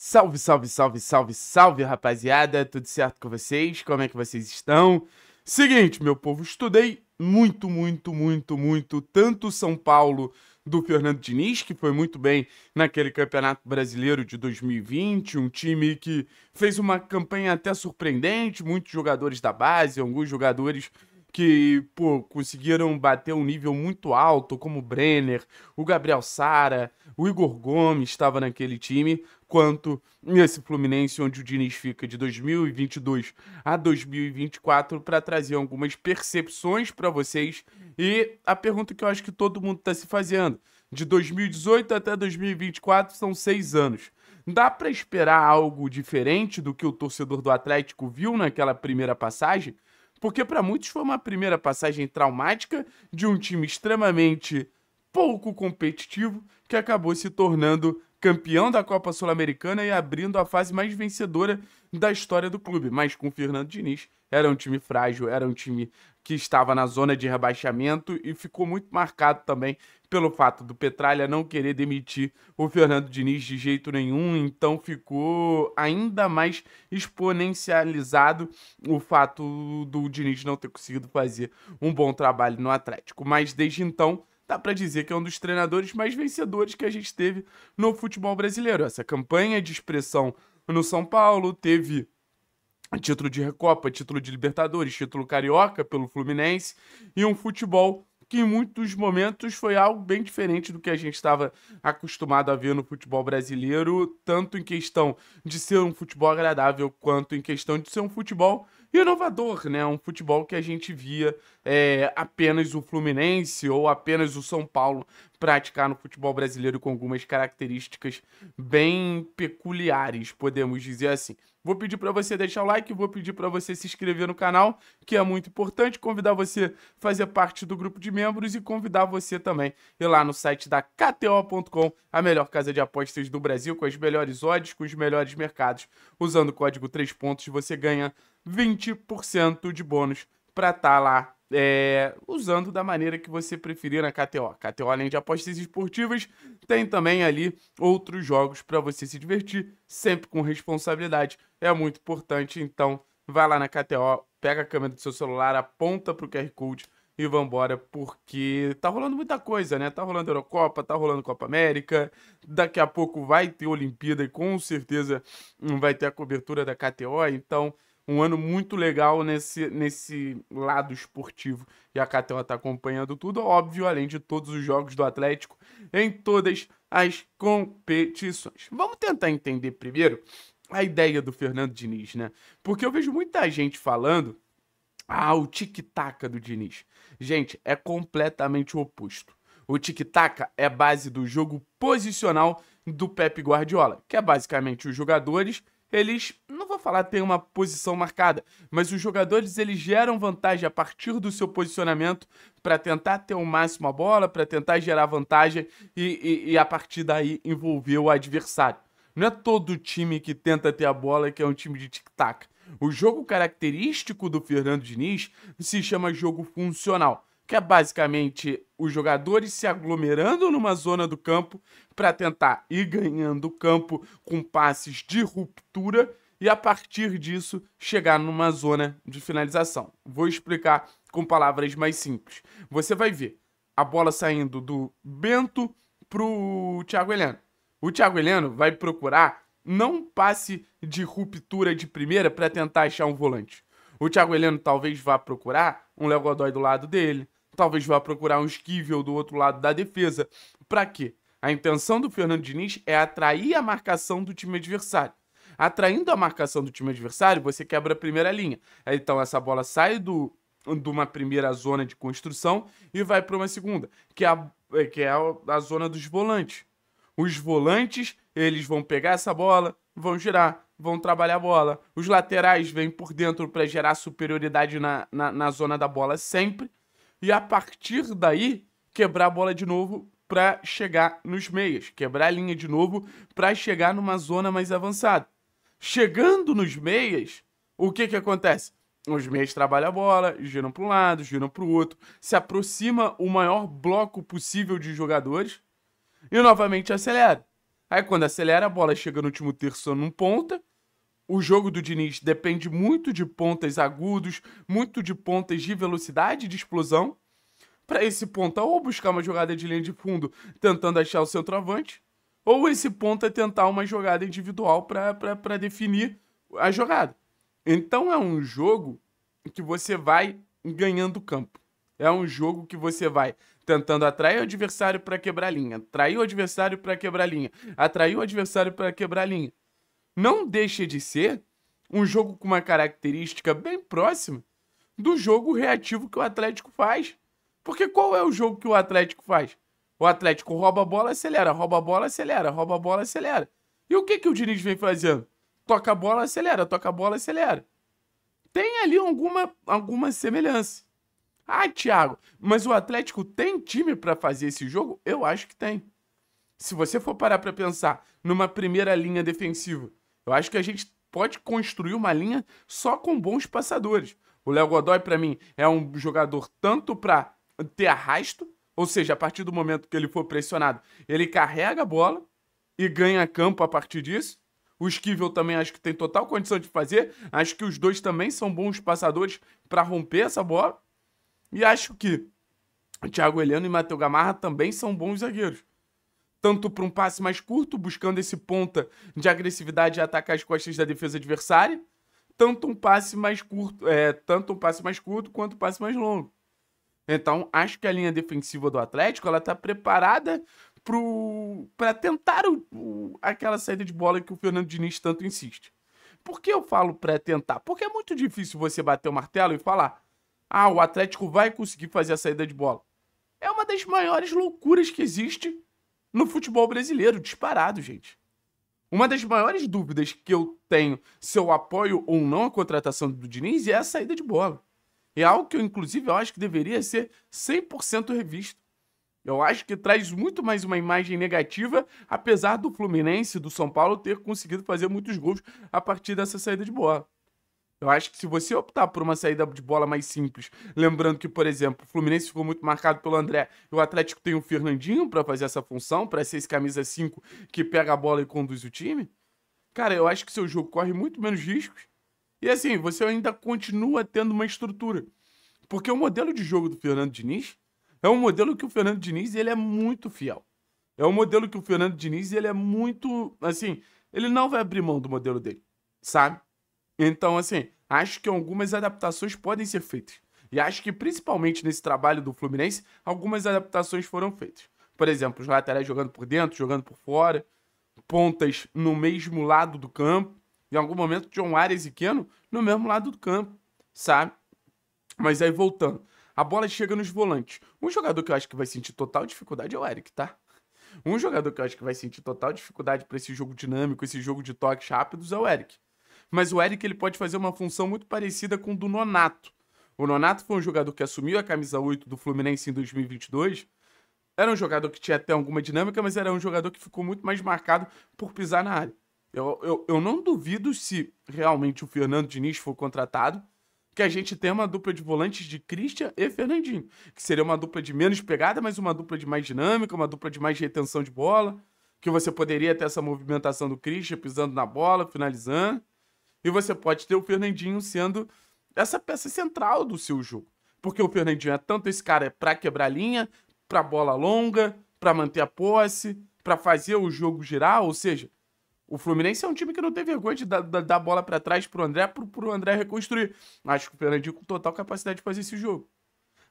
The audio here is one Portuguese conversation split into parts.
Salve, salve, salve, salve, salve, rapaziada! Tudo certo com vocês? Como é que vocês estão? Seguinte, meu povo, estudei muito, muito, muito, muito, tanto São Paulo do Fernando Diniz, que foi muito bem naquele Campeonato Brasileiro de 2020, um time que fez uma campanha até surpreendente, muitos jogadores da base, alguns jogadores que, pô, conseguiram bater um nível muito alto, como o Brenner, o Gabriel Sara, o Igor Gomes estava naquele time, quanto nesse Fluminense, onde o Diniz fica de 2022 a 2024, para trazer algumas percepções para vocês e a pergunta que eu acho que todo mundo está se fazendo. De 2018 até 2024 são seis anos. Dá para esperar algo diferente do que o torcedor do Atlético viu naquela primeira passagem? Porque para muitos foi uma primeira passagem traumática de um time extremamente pouco competitivo que acabou se tornando campeão da Copa Sul-Americana e abrindo a fase mais vencedora da história do clube. Mas com o Fernando Diniz, era um time frágil, era um time que estava na zona de rebaixamento e ficou muito marcado também pelo fato do Petralha não querer demitir o Fernando Diniz de jeito nenhum, então ficou ainda mais exponencializado o fato do Diniz não ter conseguido fazer um bom trabalho no Atlético. Mas desde então, dá para dizer que é um dos treinadores mais vencedores que a gente teve no futebol brasileiro. Essa campanha de expressão no São Paulo teve título de Recopa, título de Libertadores, título carioca pelo Fluminense e um futebol que em muitos momentos foi algo bem diferente do que a gente estava acostumado a ver no futebol brasileiro, tanto em questão de ser um futebol agradável quanto em questão de ser um futebol inovador, né? Um futebol que a gente via é, apenas o Fluminense ou apenas o São Paulo praticar no futebol brasileiro com algumas características bem peculiares, podemos dizer assim. Vou pedir para você deixar o like, vou pedir para você se inscrever no canal, que é muito importante, convidar você a fazer parte do grupo de membros e convidar você também ir lá no site da KTO.com, a melhor casa de apostas do Brasil, com as melhores odds, com os melhores mercados. Usando o código 3 pontos, você ganha 20% de bônus para estar tá lá é, usando da maneira que você preferir na KTO. KTO, além de apostas esportivas, tem também ali outros jogos para você se divertir, sempre com responsabilidade. É muito importante, então vai lá na KTO, pega a câmera do seu celular, aponta para o QR Code e vambora, porque tá rolando muita coisa, né? Tá rolando Eurocopa, tá rolando Copa América, daqui a pouco vai ter Olimpíada e com certeza vai ter a cobertura da KTO, então um ano muito legal nesse, nesse lado esportivo. E a Catela está acompanhando tudo, óbvio, além de todos os jogos do Atlético em todas as competições. Vamos tentar entender primeiro a ideia do Fernando Diniz, né? Porque eu vejo muita gente falando. Ah, o tic-tac do Diniz. Gente, é completamente o oposto. O tic-tac é base do jogo posicional do Pep Guardiola, que é basicamente os jogadores eles, não vou falar têm uma posição marcada, mas os jogadores eles geram vantagem a partir do seu posicionamento para tentar ter o máximo a bola, para tentar gerar vantagem e, e, e, a partir daí envolver o adversário. Não é todo time que tenta ter a bola que é um time de tic-tac. O jogo característico do Fernando Diniz se chama jogo funcional que é basicamente os jogadores se aglomerando numa zona do campo para tentar ir ganhando o campo com passes de ruptura e a partir disso chegar numa zona de finalização. Vou explicar com palavras mais simples. Você vai ver a bola saindo do Bento pro Thiago Heleno. O Thiago Heleno vai procurar não um passe de ruptura de primeira para tentar achar um volante. O Thiago Heleno talvez vá procurar um Léo Godoy do lado dele, talvez vá procurar um esquivel do outro lado da defesa. Para quê? A intenção do Fernando Diniz é atrair a marcação do time adversário. Atraindo a marcação do time adversário, você quebra a primeira linha. Então essa bola sai do, de uma primeira zona de construção e vai para uma segunda, que é, a, que é a zona dos volantes. Os volantes, eles vão pegar essa bola, vão girar, vão trabalhar a bola. Os laterais vêm por dentro para gerar superioridade na, na, na zona da bola sempre e a partir daí quebrar a bola de novo para chegar nos meias, quebrar a linha de novo para chegar numa zona mais avançada. Chegando nos meias, o que que acontece? Os meias trabalham a bola, giram para um lado, giram para o outro, se aproxima o maior bloco possível de jogadores e novamente acelera. Aí quando acelera, a bola chega no último terço num ponta, o jogo do Diniz depende muito de pontas agudos, muito de pontas de velocidade de explosão. Para esse ponta, ou buscar uma jogada de linha de fundo tentando achar o centroavante, ou esse ponta tentar uma jogada individual para definir a jogada. Então é um jogo que você vai ganhando campo. É um jogo que você vai tentando atrair o adversário para quebrar linha, atrair o adversário para quebrar linha, atrair o adversário para quebrar linha não deixa de ser um jogo com uma característica bem próxima do jogo reativo que o Atlético faz. Porque qual é o jogo que o Atlético faz? O Atlético rouba a bola, acelera, rouba a bola, acelera, rouba a bola, acelera. E o que, que o Diniz vem fazendo? Toca a bola, acelera, toca a bola, acelera. Tem ali alguma, alguma semelhança. Ah, Thiago, mas o Atlético tem time para fazer esse jogo? Eu acho que tem. Se você for parar para pensar numa primeira linha defensiva eu acho que a gente pode construir uma linha só com bons passadores. O Léo Godoy, para mim, é um jogador tanto para ter arrasto, ou seja, a partir do momento que ele for pressionado, ele carrega a bola e ganha campo a partir disso. O Esquivel também acho que tem total condição de fazer. Acho que os dois também são bons passadores para romper essa bola. E acho que Thiago Heleno e Matheus Gamarra também são bons zagueiros tanto para um passe mais curto, buscando esse ponta de agressividade e atacar as costas da defesa adversária, tanto um passe mais curto, é, tanto um passe mais curto quanto um passe mais longo. Então, acho que a linha defensiva do Atlético ela está preparada para tentar o, o, aquela saída de bola que o Fernando Diniz tanto insiste. Por que eu falo para tentar? Porque é muito difícil você bater o martelo e falar: ah, o Atlético vai conseguir fazer a saída de bola. É uma das maiores loucuras que existe no futebol brasileiro, disparado, gente. Uma das maiores dúvidas que eu tenho se eu apoio ou não a contratação do Diniz é a saída de bola. É algo que eu, inclusive, eu acho que deveria ser 100% revisto. Eu acho que traz muito mais uma imagem negativa, apesar do Fluminense do São Paulo ter conseguido fazer muitos gols a partir dessa saída de bola. Eu acho que se você optar por uma saída de bola mais simples, lembrando que, por exemplo, o Fluminense ficou muito marcado pelo André e o Atlético tem o Fernandinho para fazer essa função, para ser esse camisa 5 que pega a bola e conduz o time, cara, eu acho que seu jogo corre muito menos riscos. E assim, você ainda continua tendo uma estrutura. Porque o modelo de jogo do Fernando Diniz é um modelo que o Fernando Diniz ele é muito fiel. É um modelo que o Fernando Diniz ele é muito, assim, ele não vai abrir mão do modelo dele, sabe? Então, assim, acho que algumas adaptações podem ser feitas. E acho que, principalmente nesse trabalho do Fluminense, algumas adaptações foram feitas. Por exemplo, os laterais jogando por dentro, jogando por fora, pontas no mesmo lado do campo. Em algum momento, John Arias e Keno no mesmo lado do campo, sabe? Mas aí, voltando. A bola chega nos volantes. Um jogador que eu acho que vai sentir total dificuldade é o Eric, tá? Um jogador que eu acho que vai sentir total dificuldade para esse jogo dinâmico, esse jogo de toques rápidos é o Eric. Mas o Eric ele pode fazer uma função muito parecida com do Nonato. O Nonato foi um jogador que assumiu a camisa 8 do Fluminense em 2022. Era um jogador que tinha até alguma dinâmica, mas era um jogador que ficou muito mais marcado por pisar na área. Eu, eu, eu não duvido se realmente o Fernando Diniz for contratado, que a gente tenha uma dupla de volantes de Christian e Fernandinho, que seria uma dupla de menos pegada, mas uma dupla de mais dinâmica, uma dupla de mais retenção de bola, que você poderia ter essa movimentação do Christian pisando na bola, finalizando. E você pode ter o Fernandinho sendo essa peça central do seu jogo. Porque o Fernandinho é tanto esse cara é para quebrar linha, para bola longa, para manter a posse, para fazer o jogo girar, ou seja, o Fluminense é um time que não tem vergonha de dar, dar bola para trás pro André, pro, pro André reconstruir. Acho que o Fernandinho com total capacidade de fazer esse jogo.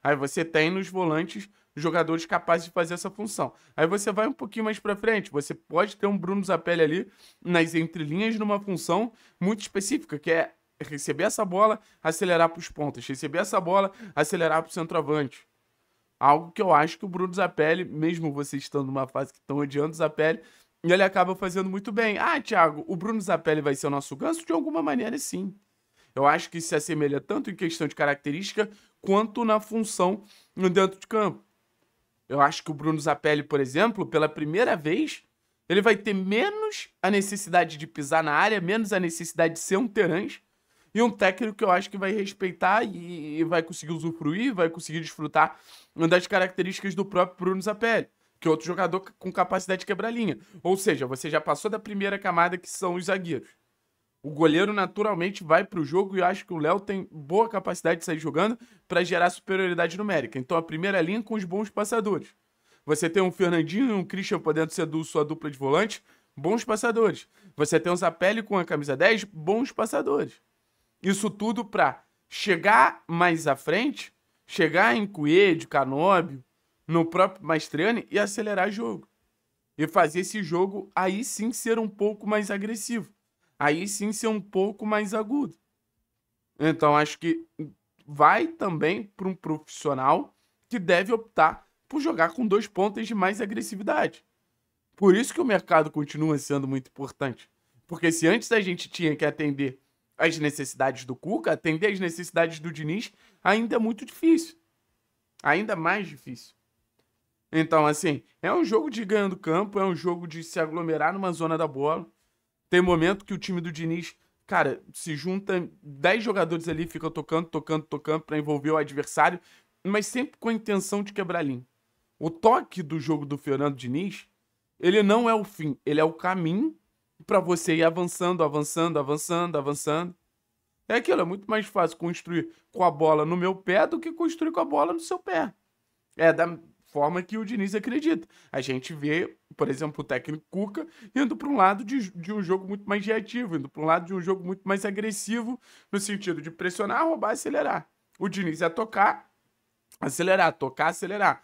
Aí você tem nos volantes jogadores capazes de fazer essa função. Aí você vai um pouquinho mais para frente, você pode ter um Bruno Zapelli ali nas entrelinhas numa função muito específica, que é receber essa bola, acelerar para os pontas, receber essa bola, acelerar para o centroavante. Algo que eu acho que o Bruno Zapelli, mesmo você estando numa fase que estão odiando o Zapelli, ele acaba fazendo muito bem. Ah, Thiago, o Bruno Zapelli vai ser o nosso ganso? De alguma maneira, sim. Eu acho que se assemelha tanto em questão de característica quanto na função no dentro de campo. Eu acho que o Bruno Zapelli, por exemplo, pela primeira vez, ele vai ter menos a necessidade de pisar na área, menos a necessidade de ser um terãs, e um técnico que eu acho que vai respeitar e, vai conseguir usufruir, vai conseguir desfrutar das características do próprio Bruno Zapelli, que é outro jogador com capacidade de quebrar linha. Ou seja, você já passou da primeira camada que são os zagueiros. O goleiro naturalmente vai para o jogo e eu acho que o Léo tem boa capacidade de sair jogando para gerar superioridade numérica. Então a primeira linha com os bons passadores. Você tem um Fernandinho e um Christian podendo ser do, sua dupla de volante, bons passadores. Você tem um Zapelli com a camisa 10, bons passadores. Isso tudo para chegar mais à frente, chegar em Coelho, Canóbio, no próprio Maestriani e acelerar o jogo. E fazer esse jogo aí sim ser um pouco mais agressivo aí sim ser um pouco mais agudo. Então, acho que vai também para um profissional que deve optar por jogar com dois pontos de mais agressividade. Por isso que o mercado continua sendo muito importante. Porque se antes a gente tinha que atender as necessidades do Cuca, atender as necessidades do Diniz ainda é muito difícil. Ainda mais difícil. Então, assim, é um jogo de ganhando campo, é um jogo de se aglomerar numa zona da bola. Tem momento que o time do Diniz, cara, se junta 10 jogadores ali, fica tocando, tocando, tocando para envolver o adversário, mas sempre com a intenção de quebrar linha. O toque do jogo do Fernando Diniz, ele não é o fim, ele é o caminho para você ir avançando, avançando, avançando, avançando. É aquilo, é muito mais fácil construir com a bola no meu pé do que construir com a bola no seu pé. É, dá, forma que o Diniz acredita. A gente vê, por exemplo, o técnico Cuca indo para um lado de, de, um jogo muito mais reativo, indo para um lado de um jogo muito mais agressivo, no sentido de pressionar, roubar, acelerar. O Diniz é tocar, acelerar, tocar, acelerar.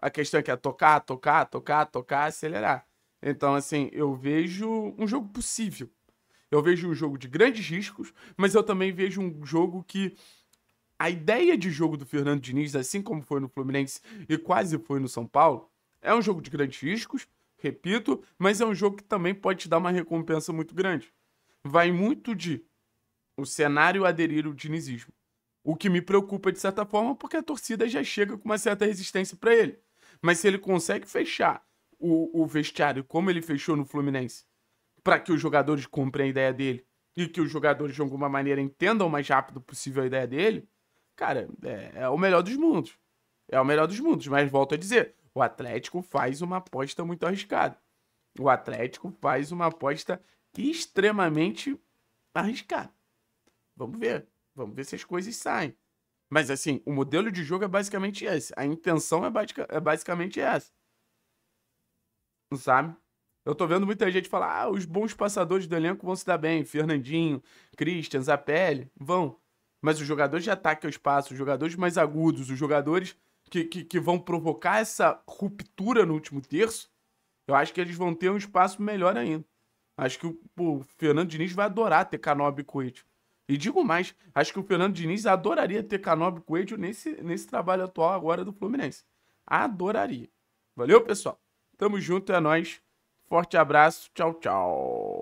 A questão é que é tocar, tocar, tocar, tocar, acelerar. Então, assim, eu vejo um jogo possível. Eu vejo um jogo de grandes riscos, mas eu também vejo um jogo que a ideia de jogo do Fernando Diniz, assim como foi no Fluminense e quase foi no São Paulo, é um jogo de grandes riscos, repito, mas é um jogo que também pode te dar uma recompensa muito grande. Vai muito de o cenário aderir ao dinizismo. O que me preocupa de certa forma, porque a torcida já chega com uma certa resistência para ele. Mas se ele consegue fechar o, o vestiário como ele fechou no Fluminense, para que os jogadores comprem a ideia dele e que os jogadores de alguma maneira entendam o mais rápido possível a ideia dele, Cara, é, é o melhor dos mundos. É o melhor dos mundos, mas volto a dizer, o Atlético faz uma aposta muito arriscada. O Atlético faz uma aposta extremamente arriscada. Vamos ver. Vamos ver se as coisas saem. Mas assim, o modelo de jogo é basicamente esse. A intenção é, basic é basicamente essa. Sabe? Eu tô vendo muita gente falar: ah, os bons passadores do elenco vão se dar bem. Fernandinho, Christian, Zapelli, vão mas os jogadores de ataque ao espaço, os jogadores mais agudos, os jogadores que, que, que vão provocar essa ruptura no último terço, eu acho que eles vão ter um espaço melhor ainda. Acho que o, o Fernando Diniz vai adorar ter Canobi e Coelho. E digo mais, acho que o Fernando Diniz adoraria ter Canobi e Coelho nesse, nesse trabalho atual agora do Fluminense. Adoraria. Valeu, pessoal. Tamo junto, é nóis. Forte abraço. Tchau, tchau.